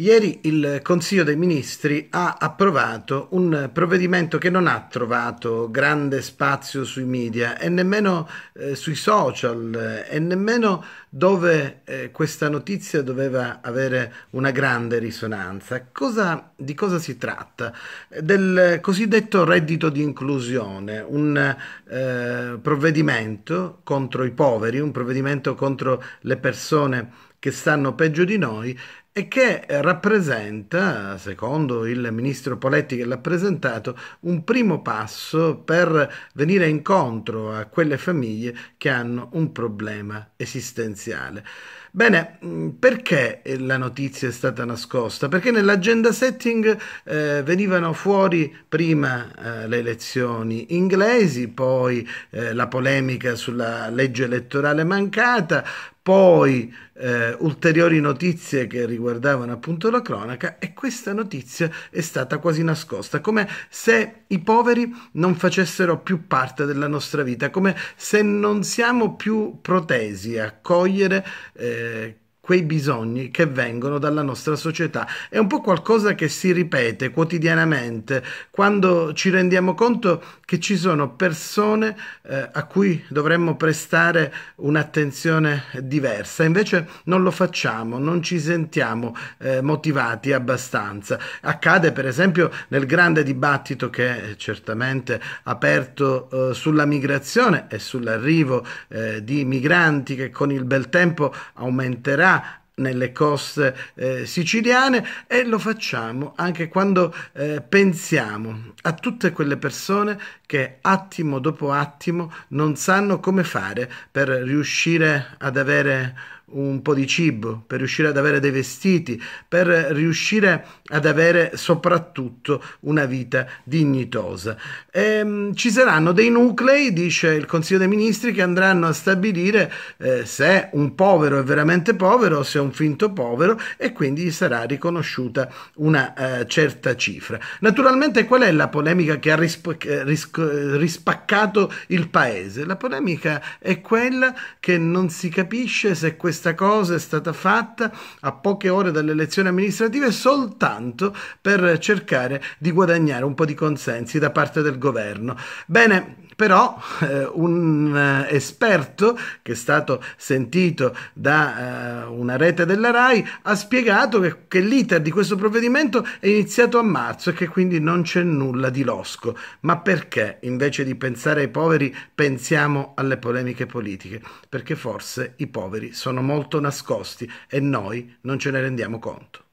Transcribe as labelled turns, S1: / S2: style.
S1: Ieri il Consiglio dei Ministri ha approvato un provvedimento che non ha trovato grande spazio sui media e nemmeno eh, sui social eh, e nemmeno dove eh, questa notizia doveva avere una grande risonanza. Cosa, di cosa si tratta? Del cosiddetto reddito di inclusione, un eh, provvedimento contro i poveri, un provvedimento contro le persone che stanno peggio di noi e che eh, rappresenta, secondo il ministro Poletti che l'ha presentato, un primo passo per venire incontro a quelle famiglie che hanno un problema esistenziale. Bene, mm, perché eh, la notizia è stata nascosta? Perché nell'agenda setting eh, venivano fuori prima eh, le elezioni inglesi, poi eh, la polemica sulla legge elettorale mancata, poi eh, ulteriori notizie che riguardano guardavano appunto la cronaca e questa notizia è stata quasi nascosta, come se i poveri non facessero più parte della nostra vita, come se non siamo più protesi a cogliere... Eh, quei bisogni che vengono dalla nostra società. È un po' qualcosa che si ripete quotidianamente quando ci rendiamo conto che ci sono persone eh, a cui dovremmo prestare un'attenzione diversa, invece non lo facciamo, non ci sentiamo eh, motivati abbastanza. Accade per esempio nel grande dibattito che è certamente aperto eh, sulla migrazione e sull'arrivo eh, di migranti che con il bel tempo aumenterà nelle coste eh, siciliane e lo facciamo anche quando eh, pensiamo a tutte quelle persone che attimo dopo attimo non sanno come fare per riuscire ad avere un po' di cibo, per riuscire ad avere dei vestiti, per riuscire ad avere soprattutto una vita dignitosa. E, ehm, ci saranno dei nuclei, dice il Consiglio dei Ministri, che andranno a stabilire eh, se un povero è veramente povero, se un un finto povero e quindi gli sarà riconosciuta una eh, certa cifra. Naturalmente qual è la polemica che ha risp- ris- rispaccato il paese? La polemica è quella che non si capisce se questa cosa è stata fatta a poche ore dalle elezioni amministrative soltanto per cercare di guadagnare un po' di consensi da parte del governo. Bene, però eh, un eh, esperto che è stato sentito da eh, una rete della RAI ha spiegato che, che l'iter di questo provvedimento è iniziato a marzo e che quindi non c'è nulla di losco. Ma perché invece di pensare ai poveri pensiamo alle polemiche politiche? Perché forse i poveri sono molto nascosti e noi non ce ne rendiamo conto.